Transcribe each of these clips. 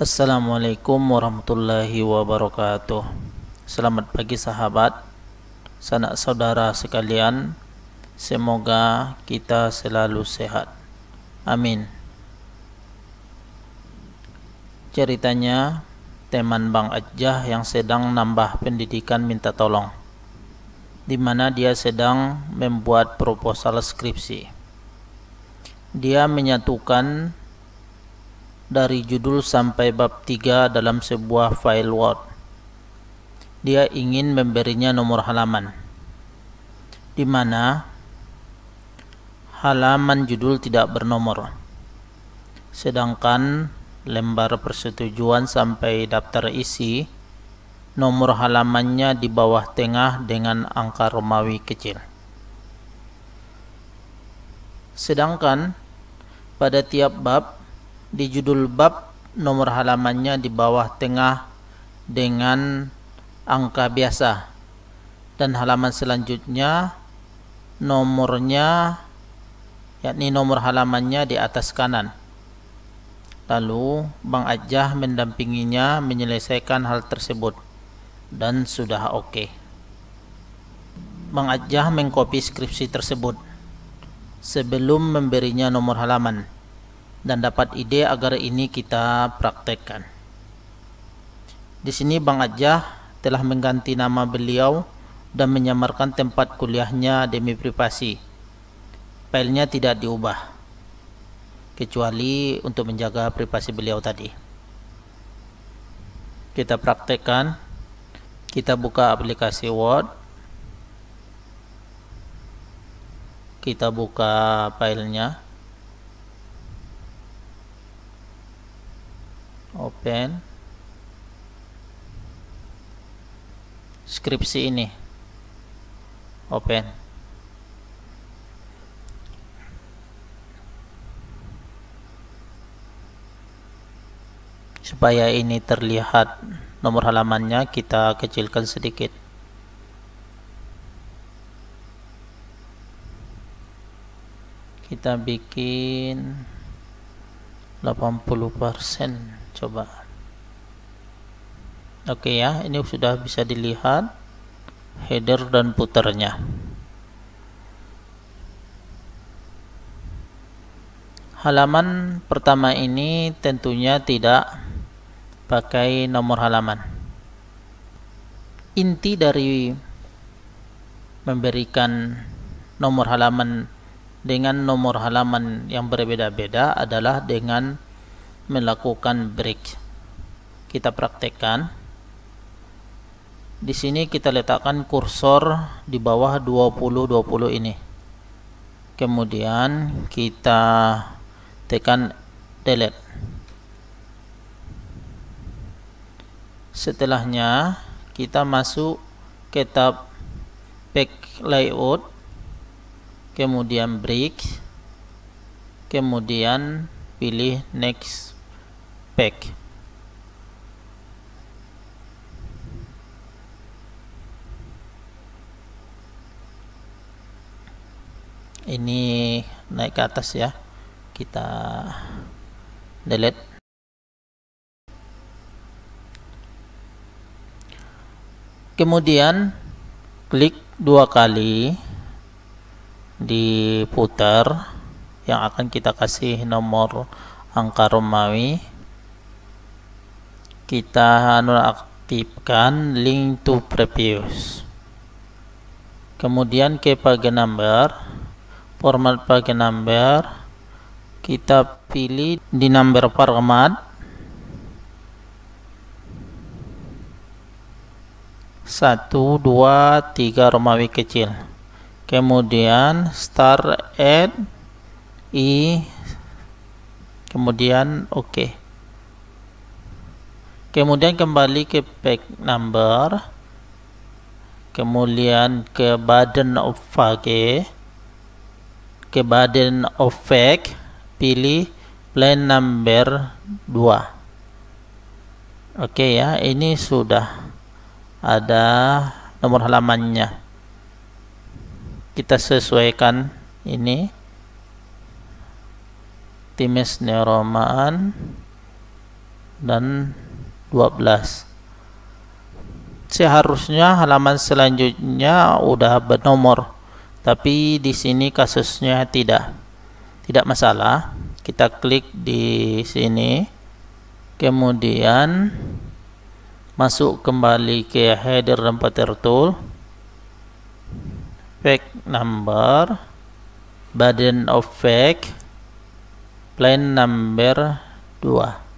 Assalamualaikum warahmatullahi wabarakatuh Selamat pagi sahabat Sanak saudara sekalian Semoga kita selalu sehat Amin Ceritanya Teman Bang Ajah yang sedang nambah pendidikan minta tolong di mana dia sedang membuat proposal skripsi. Dia menyatukan dari judul sampai bab 3 dalam sebuah file Word. Dia ingin memberinya nomor halaman. Di mana halaman judul tidak bernomor. Sedangkan lembar persetujuan sampai daftar isi nomor halamannya di bawah tengah dengan angka Romawi kecil. Sedangkan pada tiap bab di judul bab nomor halamannya di bawah tengah dengan angka biasa dan halaman selanjutnya nomornya yakni nomor halamannya di atas kanan lalu Bang Ajah mendampinginya menyelesaikan hal tersebut dan sudah oke okay. Bang Ajah mengkopi skripsi tersebut sebelum memberinya nomor halaman dan dapat ide agar ini kita praktekkan. Di sini Bang Ajah telah mengganti nama beliau dan menyamarkan tempat kuliahnya demi privasi. Filenya tidak diubah kecuali untuk menjaga privasi beliau tadi. Kita praktekkan. Kita buka aplikasi Word. Kita buka filenya. nya open skripsi ini open supaya ini terlihat nomor halamannya kita kecilkan sedikit kita bikin 80% Coba, oke ya ini sudah bisa dilihat header dan puternya halaman pertama ini tentunya tidak pakai nomor halaman inti dari memberikan nomor halaman dengan nomor halaman yang berbeda-beda adalah dengan melakukan break. Kita praktekkan. Di sini kita letakkan kursor di bawah 20 20 ini. Kemudian kita tekan delete. Setelahnya kita masuk ke tab pack layout kemudian break kemudian pilih next ini naik ke atas ya kita delete kemudian klik dua kali di putar yang akan kita kasih nomor angka Romawi kita anu aktifkan link to previous kemudian ke page number format page number kita pilih di number format satu dua tiga Romawi kecil kemudian start add i kemudian oke okay kemudian kembali ke pack number kemudian ke badan of fake ke badan of fake pilih plan number 2 oke okay ya ini sudah ada nomor halamannya kita sesuaikan ini timis neuromaan dan 12 seharusnya halaman selanjutnya udah bernomor tapi di sini kasusnya tidak tidak masalah kita klik di sini kemudian masuk kembali ke header dan tertul tool fake number burden of fake plan number 2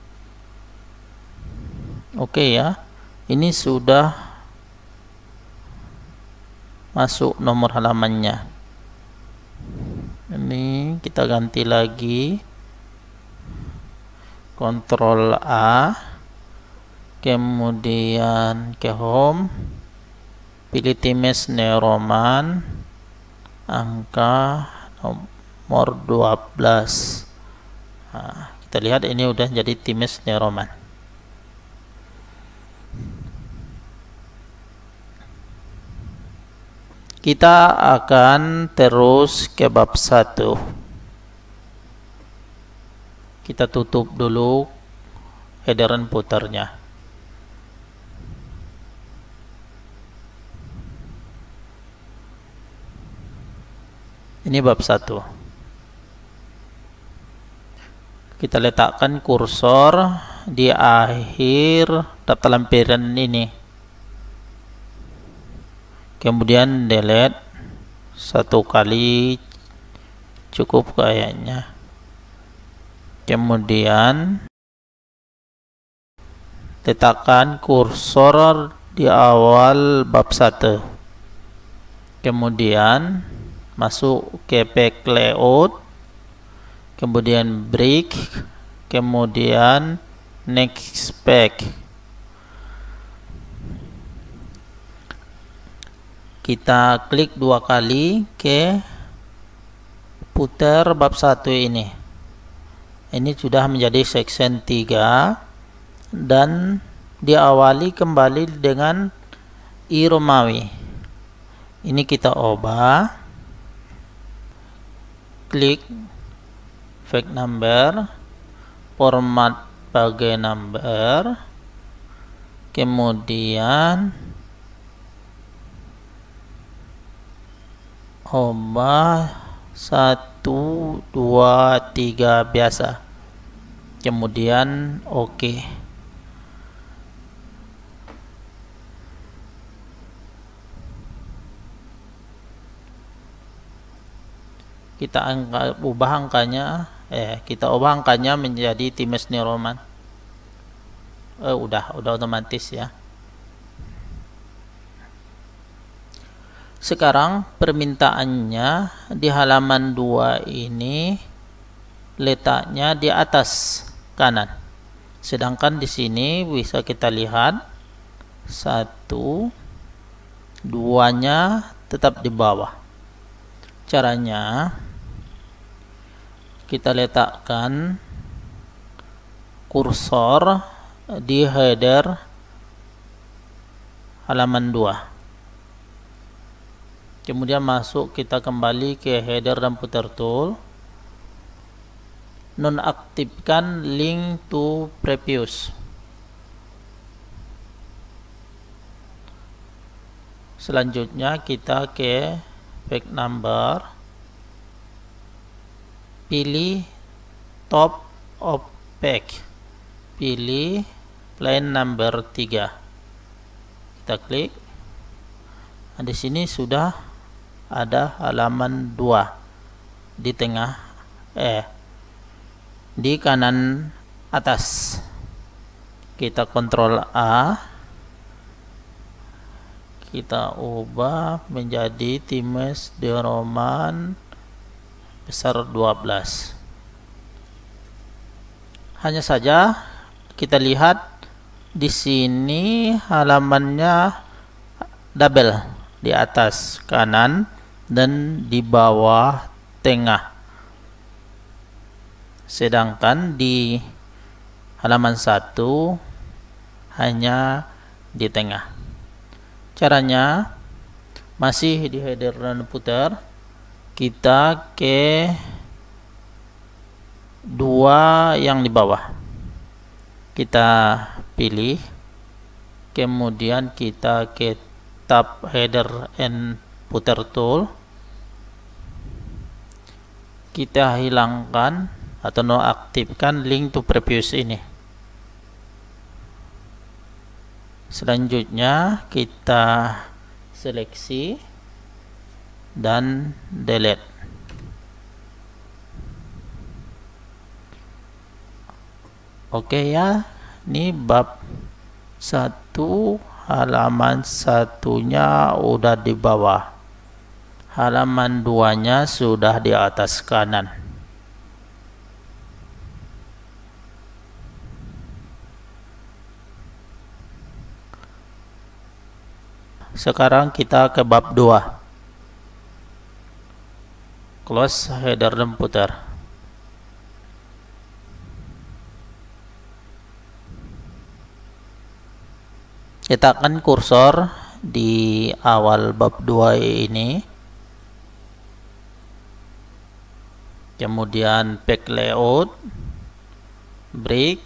oke okay ya ini sudah masuk nomor halamannya ini kita ganti lagi kontrol A kemudian ke home pilih timis neuroman angka nomor 12 nah, kita lihat ini udah jadi timis neuroman Kita akan terus ke bab 1. Kita tutup dulu edaran putarnya. Ini bab 1. Kita letakkan kursor di akhir tab lampiran ini kemudian delete satu kali cukup kayaknya kemudian letakkan kursor di awal bab 1 kemudian masuk ke pack layout kemudian break kemudian next pack kita klik dua kali ke putar bab satu ini ini sudah menjadi section 3 dan diawali kembali dengan i Romawi ini kita ubah klik fact number format page number kemudian koma satu dua tiga biasa kemudian oke okay. kita angka, ubah angkanya eh kita ubah angkanya menjadi times neuroman eh udah udah otomatis ya Sekarang permintaannya di halaman 2 ini letaknya di atas kanan. Sedangkan di sini bisa kita lihat satu duanya tetap di bawah. Caranya kita letakkan kursor di header halaman 2 kemudian masuk kita kembali ke header dan putar tool nonaktifkan link to previous selanjutnya kita ke page number pilih top of pack, pilih plan number 3 kita klik nah, di sini sudah ada halaman 2 di tengah eh di kanan atas kita kontrol A kita ubah menjadi times di roman besar 12 hanya saja kita lihat di sini halamannya double di atas kanan dan di bawah tengah sedangkan di halaman 1 hanya di tengah caranya masih di header dan putar kita ke dua yang di bawah kita pilih kemudian kita ke tab header and footer tool kita hilangkan atau nonaktifkan link to previous ini selanjutnya kita seleksi dan delete oke okay ya ini bab satu halaman satunya udah di bawah halaman duanya sudah di atas kanan sekarang kita ke bab 2 close header dan putar letakkan kursor di awal bab 2 ini kemudian back layout break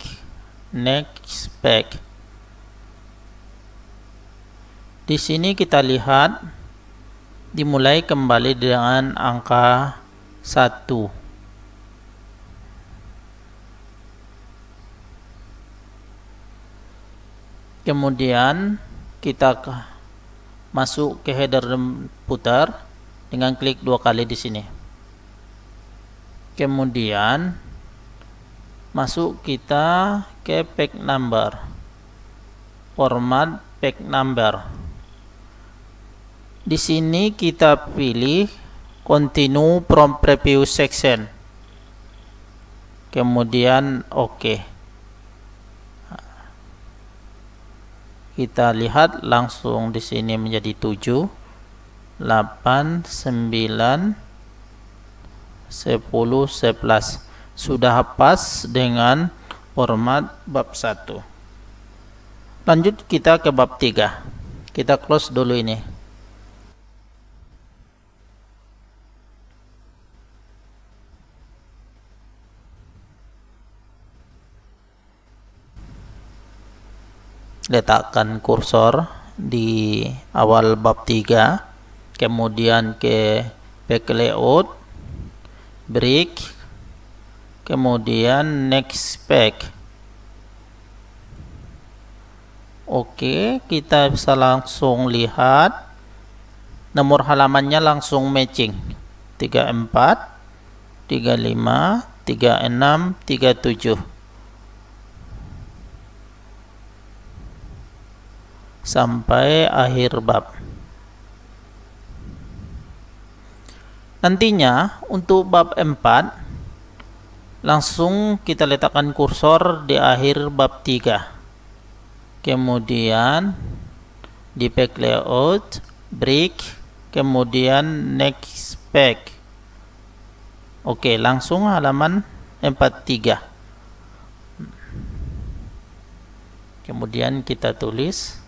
next pack di sini kita lihat dimulai kembali dengan angka 1 kemudian kita masuk ke header putar dengan klik dua kali di sini kemudian masuk kita ke pack number format pack number di sini kita pilih continue from previous section kemudian oke okay. kita lihat langsung di sini menjadi 7 8 9 10 10 11 sudah pas dengan format bab 1 lanjut kita ke bab 3 kita close dulu ini letakkan kursor di awal bab 3 kemudian ke back layout break kemudian next pack Oke, kita bisa langsung lihat nomor halamannya langsung matching. 34, 35, 36, 37. Sampai akhir bab. Nantinya untuk bab 4 langsung kita letakkan kursor di akhir bab 3. Kemudian di pack layout, break, kemudian next pack. Oke, langsung halaman 43. Kemudian kita tulis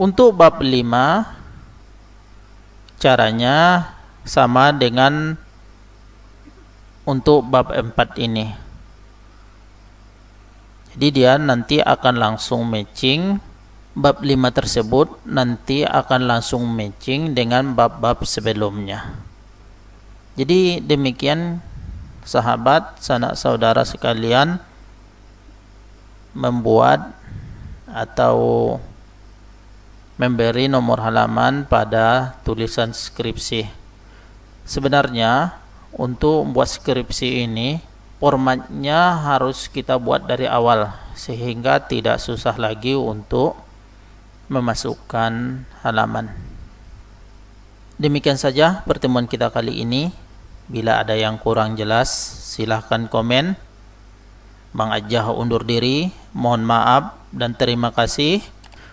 Untuk bab 5 caranya sama dengan untuk bab 4 ini. Jadi dia nanti akan langsung matching bab 5 tersebut nanti akan langsung matching dengan bab-bab sebelumnya. Jadi demikian sahabat, sanak saudara sekalian membuat atau memberi nomor halaman pada tulisan skripsi. Sebenarnya untuk membuat skripsi ini formatnya harus kita buat dari awal sehingga tidak susah lagi untuk memasukkan halaman. Demikian saja pertemuan kita kali ini. Bila ada yang kurang jelas, silahkan komen. Bang Ajah undur diri. Mohon maaf dan terima kasih.